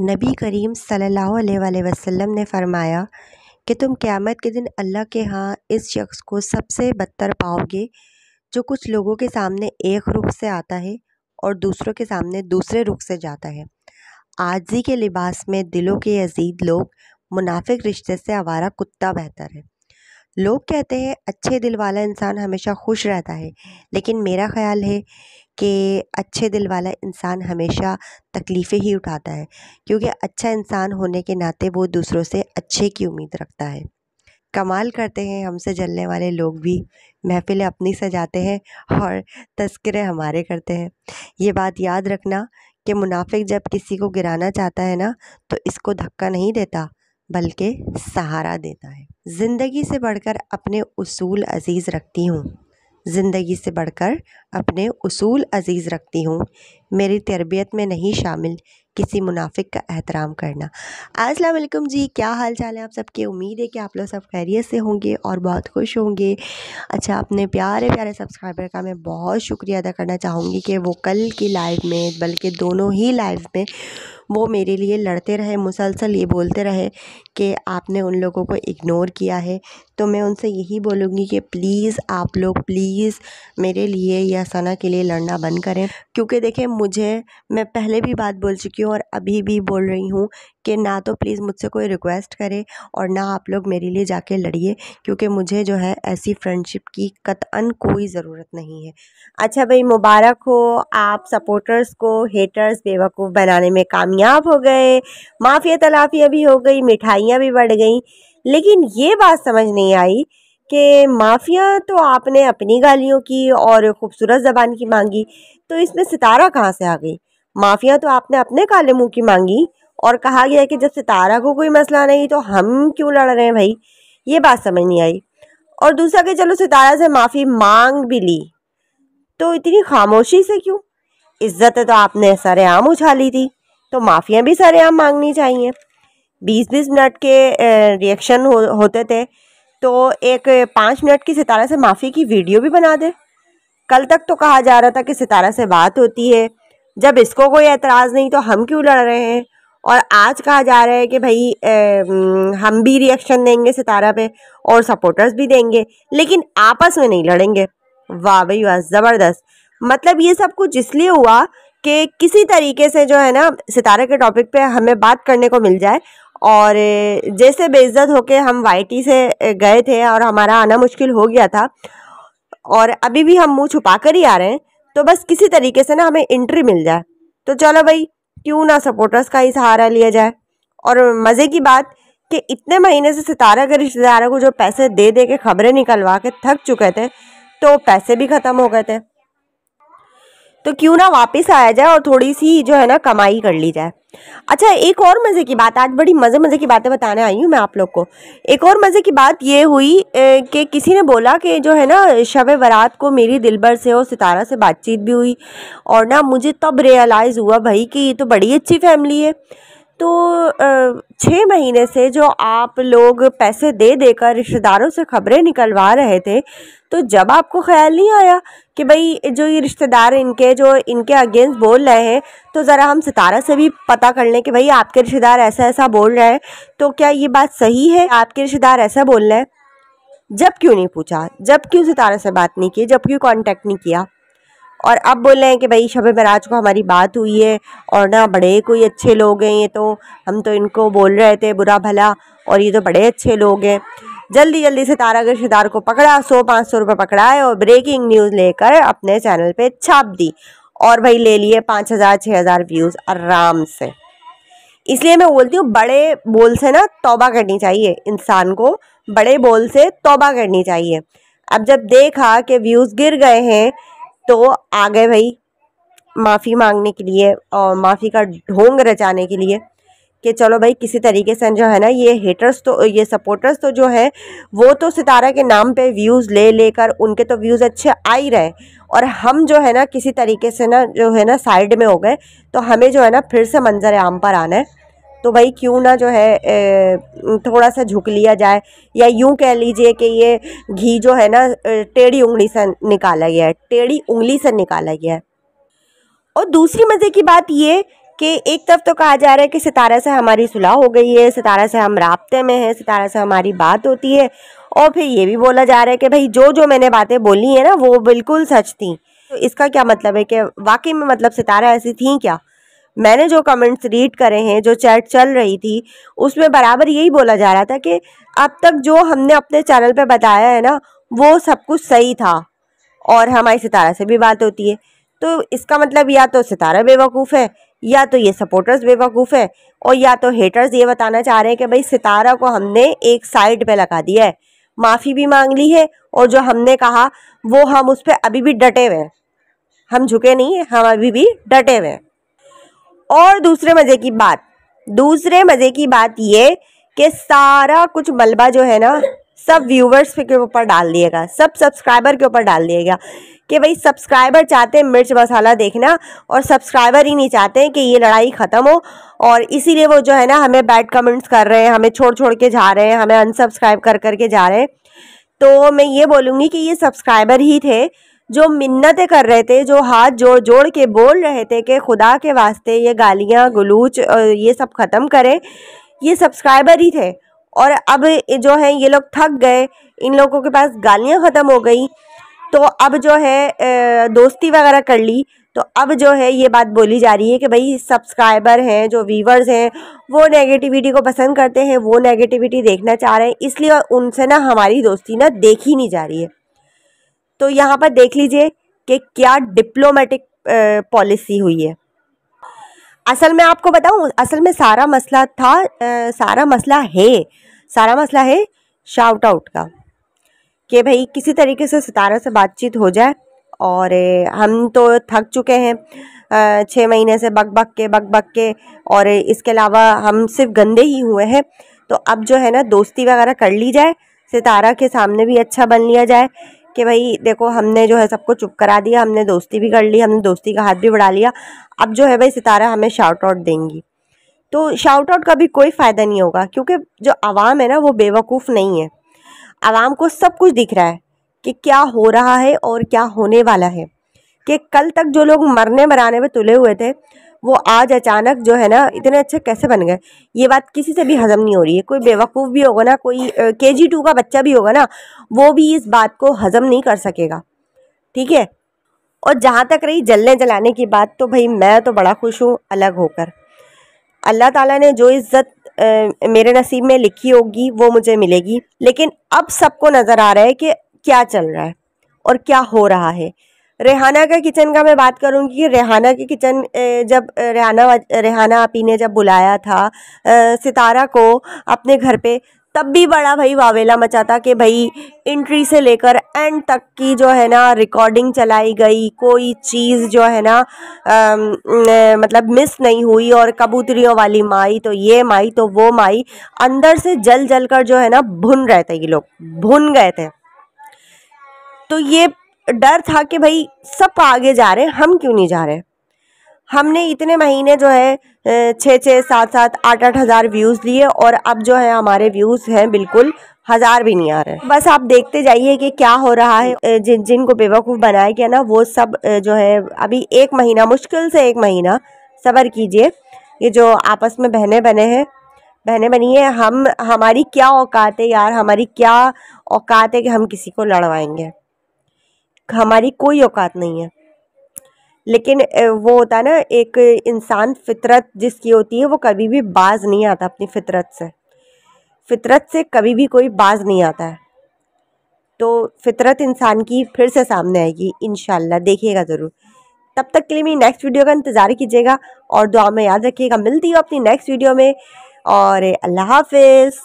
नबी करीम सल्लल्लाहु अलैहि वसल्लम ने फ़रमाया कि तुम क़यामत के दिन अल्लाह के यहाँ इस शख्स को सबसे बदतर पाओगे जो कुछ लोगों के सामने एक रुख से आता है और दूसरों के सामने दूसरे रुख से जाता है आजी के लिबास में दिलों के अजीद लोग मुनाफिक रिश्ते से आवारा कुत्ता बेहतर है लोग कहते हैं अच्छे दिल वाला इंसान हमेशा खुश रहता है लेकिन मेरा ख्याल है कि अच्छे दिल वाला इंसान हमेशा तकलीफ़ें ही उठाता है क्योंकि अच्छा इंसान होने के नाते वो दूसरों से अच्छे की उम्मीद रखता है कमाल करते हैं हमसे जलने वाले लोग भी महफ़िलें अपनी सजाते हैं और तस्करे हमारे करते हैं ये बात याद रखना कि मुनाफिक जब किसी को गिराना चाहता है ना तो इसको धक्का नहीं देता बल्कि सहारा देता है ज़िंदगी से बढ़कर अपने उसूल अजीज़ रखती हूँ ज़िंदगी से बढ़कर अपने उसूल अज़ीज़ रखती हूँ मेरी तरबियत में नहीं शामिल किसी मुनाफिक का एहतराम करना अस्सलाम जी क्या हाल चाल है आप सबके उम्मीद है कि आप लोग सब खैरियत से होंगे और बहुत खुश होंगे अच्छा अपने प्यारे प्यारे सब्सक्राइबर का मैं बहुत शुक्रिया अदा करना चाहूँगी कि वो कल की लाइव में बल्कि दोनों ही लाइव में वो मेरे लिए लड़ते रहे मुसलसल ये बोलते रहे कि आपने उन लोगों को इग्नोर किया है तो मैं उनसे यही बोलूँगी कि प्लीज़ आप लोग प्लीज़ मेरे लिए या सना के लिए लड़ना बंद करें क्योंकि देखें मुझे मैं पहले भी बात बोल चुकी हूँ और अभी भी बोल रही हूँ कि ना तो प्लीज़ मुझसे कोई रिक्वेस्ट करे और ना आप लोग मेरे लिए जाके लड़िए क्योंकि मुझे जो है ऐसी फ्रेंडशिप की कतअन कोई ज़रूरत नहीं है अच्छा भाई मुबारक हो आप सपोर्टर्स को हेटर्स बेवकूफ़ बनाने में कामयाब हो गए माफ़िया तलाफिया भी हो गई मिठाइयाँ भी बढ़ गई लेकिन ये बात समझ नहीं आई कि माफ़िया तो आपने अपनी गालियों की और ख़ूबसूरत ज़बान की मांगी तो इसमें सितारा कहाँ से आ गई माफ़िया तो आपने अपने काले मुँह की मांगी और कहा गया कि जब सितारा को कोई मसला नहीं तो हम क्यों लड़ रहे हैं भाई ये बात समझ नहीं आई और दूसरा कि चलो सितारा से माफ़ी मांग भी ली तो इतनी खामोशी से क्यों इज्जत तो आपने सरेआम उछाली थी तो माफ़ियाँ भी सरेआम मांगनी चाहिए बीस बीस मिनट के रिएक्शन हो, होते थे तो एक पाँच मिनट की सितारा से माफ़ी की वीडियो भी बना दे कल तक तो कहा जा रहा था कि सितारा से बात होती है जब इसको कोई एतराज़ नहीं तो हम क्यों लड़ रहे हैं और आज कहा जा रहा है कि भाई ए, हम भी रिएक्शन देंगे सितारा पे और सपोर्टर्स भी देंगे लेकिन आपस में नहीं लड़ेंगे वाह भाई वाह ज़बरदस्त मतलब ये सब कुछ इसलिए हुआ कि किसी तरीके से जो है ना सितारा के टॉपिक पे हमें बात करने को मिल जाए और जैसे बेइज्जत होके हम वाईटी से गए थे और हमारा आना मुश्किल हो गया था और अभी भी हम मुंह छुपा कर ही आ रहे हैं तो बस किसी तरीके से ना हमें इंट्री मिल जाए तो चलो भाई क्यों ना सपोर्टर्स का ही सहारा लिया जाए और मज़े की बात कि इतने महीने से सितारा के रिश्तेदारों को जो पैसे दे दे के खबरें निकलवा के थक चुके थे तो पैसे भी ख़त्म हो गए थे तो क्यों ना वापस आया जाए और थोड़ी सी जो है ना कमाई कर ली जाए अच्छा एक और मज़े की बात आज बड़ी मज़े मज़े की बातें बताने आई हूँ मैं आप लोग को एक और मज़े की बात ये हुई कि किसी ने बोला कि जो है ना शब बरात को मेरी दिलबर से और सितारा से बातचीत भी हुई और ना मुझे तब रियलाइज़ हुआ भाई कि ये तो बड़ी अच्छी फैमिली है तो छः महीने से जो आप लोग पैसे दे देकर रिश्तेदारों से खबरें निकलवा रहे थे तो जब आपको ख्याल नहीं आया कि भाई जो ये रिश्तेदार इनके जो इनके अगेंस्ट बोल रहे हैं तो ज़रा हम सितारा से भी पता कर लें कि भाई आपके रिश्तेदार ऐसा ऐसा बोल रहे हैं तो क्या ये बात सही है आपके रिश्तेदार ऐसा बोल रहे हैं जब क्यों नहीं पूछा जब क्यों सितारा से बात नहीं की जब क्यों कॉन्टेक्ट नहीं किया और अब बोल रहे हैं कि भाई शब महराज को हमारी बात हुई है और ना बड़े कोई अच्छे लोग हैं ये तो हम तो इनको बोल रहे थे बुरा भला और ये तो बड़े अच्छे लोग हैं जल्दी जल्दी से तारागढ़ शिदार को पकड़ा सौ पाँच सौ रुपये पकड़ाए और ब्रेकिंग न्यूज़ लेकर अपने चैनल पे छाप दी और भाई ले लिए पाँच हज़ार छः हज़ार व्यूज़ आराम से इसलिए मैं बोलती हूँ बड़े बोल से ना तोबा करनी चाहिए इंसान को बड़े बोल से तोबा करनी चाहिए अब जब देखा कि व्यूज़ गिर गए हैं तो आ गए भाई माफ़ी मांगने के लिए और माफ़ी का ढोंग रचाने के लिए कि चलो भाई किसी तरीके से जो है ना ये हेटर्स तो ये सपोर्टर्स तो जो है वो तो सितारा के नाम पे व्यूज़ ले लेकर उनके तो व्यूज़ अच्छे आ ही रहे और हम जो है ना किसी तरीके से ना जो है ना साइड में हो गए तो हमें जो है ना फिर से मंजर आम पर आना है तो भाई क्यों ना जो है थोड़ा सा झुक लिया जाए या यूं कह लीजिए कि ये घी जो है ना टेढ़ी उंगली से निकाला गया है टेढ़ी उंगली से निकाला गया है और दूसरी मज़े की बात ये कि एक तरफ तो कहा जा रहा है कि सितारा से हमारी सुलह हो गई है सितारा से हम रबते में हैं सितारा से हमारी बात होती है और फिर ये भी बोला जा रहा है कि भाई जो जो मैंने बातें बोली हैं ना वो बिल्कुल सच थी तो इसका क्या मतलब है कि वाकई में मतलब सितारा ऐसी थी क्या मैंने जो कमेंट्स रीड करे हैं जो चैट चल रही थी उसमें बराबर यही बोला जा रहा था कि अब तक जो हमने अपने चैनल पर बताया है ना वो सब कुछ सही था और हमारी सितारा से भी बात होती है तो इसका मतलब या तो सितारा बेवकूफ़ है या तो ये सपोर्टर्स बेवकूफ़ है और या तो हेटर्स ये बताना चाह रहे हैं कि भाई सितारा को हमने एक साइड पे लगा दिया है माफ़ी भी मांग ली है और जो हमने कहा वो हम उस पर अभी भी डटे हुए हैं हम झुके नहीं हैं हम अभी भी डटे हुए हैं और दूसरे मज़े की बात दूसरे मज़े की बात ये कि सारा कुछ मलबा जो है ना सब व्यूवर्स के ऊपर डाल दिएगा सब सब्सक्राइबर के ऊपर डाल दिएगा कि भाई सब्सक्राइबर चाहते हैं मिर्च मसाला देखना और सब्सक्राइबर ही नहीं चाहते हैं कि ये लड़ाई ख़त्म हो और इसीलिए वो जो है ना हमें बैड कमेंट्स कर रहे हैं हमें छोड़ छोड़ के जा रहे हैं हमें अनसब्सक्राइब कर करके जा रहे हैं तो मैं ये बोलूँगी कि ये सब्सक्राइबर ही थे जो मिन्नतें कर रहे थे जो हाथ जोड़ जोड़ के बोल रहे थे कि खुदा के वास्ते ये गालियाँ गलूच ये सब ख़त्म करें ये सब्सक्राइबर ही थे और अब जो है ये लोग थक गए इन लोगों के पास गालियाँ ख़त्म हो गई तो अब जो है दोस्ती वगैरह कर ली तो अब जो है ये बात बोली जा रही है कि भाई सब्सक्राइबर हैं जो व्यूवर्स हैं वो नेगेटिविटी को पसंद करते हैं वो नेगेटिविटी देखना चाह रहे हैं इसलिए उनसे ना हमारी दोस्ती ना देखी नहीं जा रही है तो यहाँ पर देख लीजिए कि क्या डिप्लोमेटिक पॉलिसी हुई है असल में आपको बताऊँ असल में सारा मसला था आ, सारा मसला है सारा मसला है शाउट आउट का कि भाई किसी तरीके से सितारा से बातचीत हो जाए और हम तो थक चुके हैं छः महीने से बक बक के बक बक के और इसके अलावा हम सिर्फ गंदे ही हुए हैं तो अब जो है ना दोस्ती वगैरह कर ली जाए सितारा के सामने भी अच्छा बन लिया जाए कि भाई देखो हमने जो है सबको चुप करा दिया हमने दोस्ती भी कर ली हमने दोस्ती का हाथ भी बढ़ा लिया अब जो है भाई सितारा हमें शाउट आउट देंगी तो शाउट आउट का भी कोई फ़ायदा नहीं होगा क्योंकि जो आवाम है ना वो बेवकूफ़ नहीं है आवाम को सब कुछ दिख रहा है कि क्या हो रहा है और क्या होने वाला है कि कल तक जो लोग मरने मराने में तुले हुए थे वो आज अचानक जो है ना इतने अच्छे कैसे बन गए ये बात किसी से भी हजम नहीं हो रही है कोई बेवकूफ़ भी होगा ना कोई के जी टू का बच्चा भी होगा ना वो भी इस बात को हजम नहीं कर सकेगा ठीक है और जहाँ तक रही जलने जलाने की बात तो भाई मैं तो बड़ा खुश हूँ अलग होकर अल्लाह ताला ने जो इज्जत मेरे नसीब में लिखी होगी वो मुझे मिलेगी लेकिन अब सबको नज़र आ रहा है कि क्या चल रहा है और क्या हो रहा है रेहाना का किचन का मैं बात करूँगी कि रेहाना के किचन जब रेहाना रेहाना आपी ने जब बुलाया था सितारा को अपने घर पे तब भी बड़ा भाई वावेला मचा था कि भाई इंट्री से लेकर एंड तक की जो है ना रिकॉर्डिंग चलाई गई कोई चीज़ जो है ना आ, मतलब मिस नहीं हुई और कबूतरियों वाली माई तो ये माई तो वो माई अंदर से जल जल कर जो है ना भुन रहे थे ये लोग भुन गए थे तो ये डर था कि भाई सब आगे जा रहे हैं हम क्यों नहीं जा रहे हमने इतने महीने जो है छः छः सात सात आठ आठ हज़ार व्यूज़ लिए और अब जो है हमारे व्यूज़ हैं बिल्कुल हज़ार भी नहीं आ रहे बस आप देखते जाइए कि क्या हो रहा है जिन जिनको बेवकूफ़ बनाया गया ना वो सब जो है अभी एक महीना मुश्किल से एक महीना सबर कीजिए ये जो आपस में बहने बने हैं बहने बनी है हम हमारी क्या औकात है यार हमारी क्या औकात है कि हम किसी को लड़वाएंगे हमारी कोई औकात नहीं है लेकिन वो होता है ना एक इंसान फितरत जिसकी होती है वो कभी भी बाज नहीं आता अपनी फितरत से फितरत से कभी भी कोई बाज नहीं आता है तो फितरत इंसान की फिर से सामने आएगी इन देखिएगा ज़रूर तब तक के लिए मेरी नेक्स्ट वीडियो का इंतज़ार कीजिएगा और दुआ में याद रखिएगा मिलती हो अपनी नेक्स्ट वीडियो में और अल्लाह हाफिज़